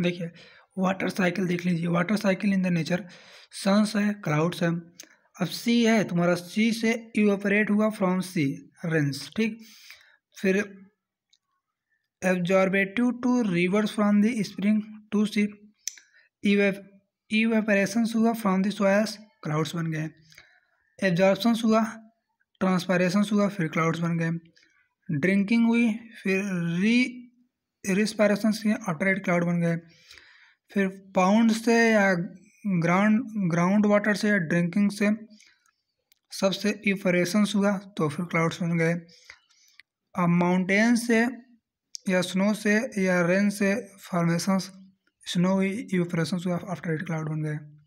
देखिए water cycle देख लीजिए water cycle in the nature suns है क्लाउड्स है अब सी है तुम्हारा सी से इवेपरेट हुआ फ्रॉम सी रेंस ठीक फिर absorptive to rivers from the spring to sea evaporation हुआ फ्रॉम द सॉयस क्लाउड्स बन गए एब्जॉर्बशन हुआ ट्रांसपायरेशन हुआ फिर क्लाउड्स बन गए ड्रिंकिंग हुई फिर री रिस्पायरेशन से अल्ट्राइट क्लाउड बन गए फिर पाउंड से या ग्राउंड ग्राउंड वाटर से या ड्रिंकिंग से सबसे इफरेशन हुआ तो फिर क्लाउड्स बन गए अब माउंटेन से या स्नो से या रेन से फॉर्मेशन स्नो इफ्रेशंस हुआ आफ्टर एट क्लाउड बन गए